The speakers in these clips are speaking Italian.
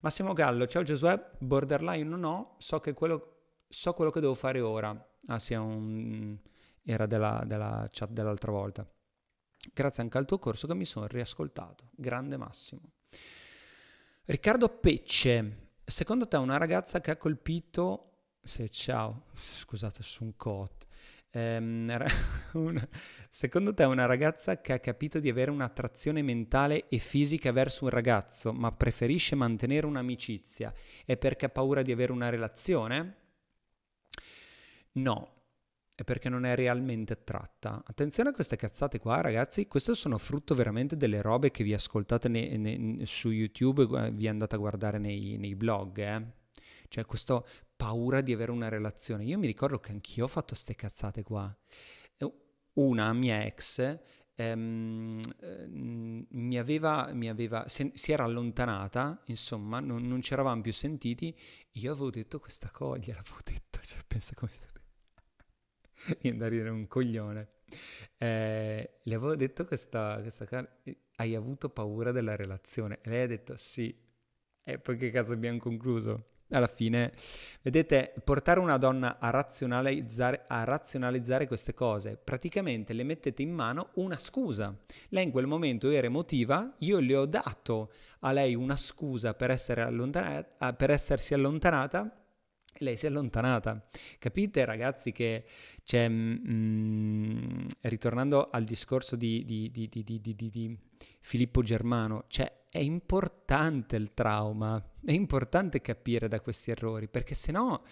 Massimo Gallo, ciao Giosuè, borderline o no, so, quello, so quello che devo fare ora. Ah sì, un, era della, della chat dell'altra volta. Grazie anche al tuo corso che mi sono riascoltato. Grande Massimo. Riccardo Pecce, secondo te una ragazza che ha colpito... Se ciao, scusate, su un cot. Ehm, una, secondo te una ragazza che ha capito di avere un'attrazione mentale e fisica verso un ragazzo, ma preferisce mantenere un'amicizia, è perché ha paura di avere una relazione? No, è perché non è realmente attratta. Attenzione a queste cazzate qua, ragazzi, queste sono frutto veramente delle robe che vi ascoltate ne, ne, su YouTube, vi andate a guardare nei, nei blog, eh. Cioè questo paura di avere una relazione. Io mi ricordo che anch'io ho fatto ste cazzate qua. Una mia ex ehm, eh, mi aveva, mi aveva se, si era allontanata, insomma, non, non ci eravamo più sentiti. Io avevo detto questa cosa, gliel'avevo detto, cioè pensa come viene da ridere un coglione. Eh, le avevo detto questa, questa car- eh, hai avuto paura della relazione? lei ha detto sì. E poi che caso abbiamo concluso? alla fine, vedete, portare una donna a razionalizzare, a razionalizzare, queste cose, praticamente le mettete in mano una scusa. Lei in quel momento era emotiva, io le ho dato a lei una scusa per, essere allontanata, per essersi allontanata e lei si è allontanata. Capite ragazzi che c'è, cioè, ritornando al discorso di, di, di, di Filippo Germano, cioè, è importante il trauma, è importante capire da questi errori, perché se no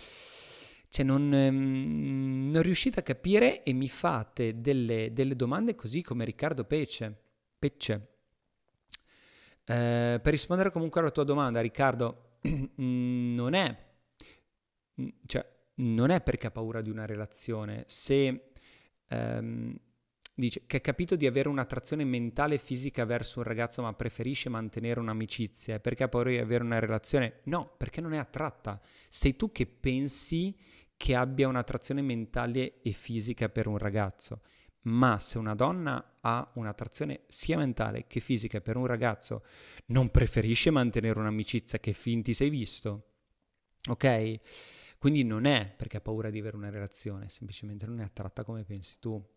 cioè non, mm, non, riuscite a capire e mi fate delle, delle domande così come Riccardo Pece. Pecce. Eh, per rispondere comunque alla tua domanda, Riccardo, mm, non è Mm, cioè, non è perché ha paura di una relazione, se ehm, dice che ha capito di avere un'attrazione mentale e fisica verso un ragazzo ma preferisce mantenere un'amicizia, è perché ha paura di avere una relazione? No, perché non è attratta. Sei tu che pensi che abbia un'attrazione mentale e fisica per un ragazzo, ma se una donna ha un'attrazione sia mentale che fisica per un ragazzo, non preferisce mantenere un'amicizia che fin ti sei visto. Ok? Quindi non è perché ha paura di avere una relazione, semplicemente non è attratta come pensi tu.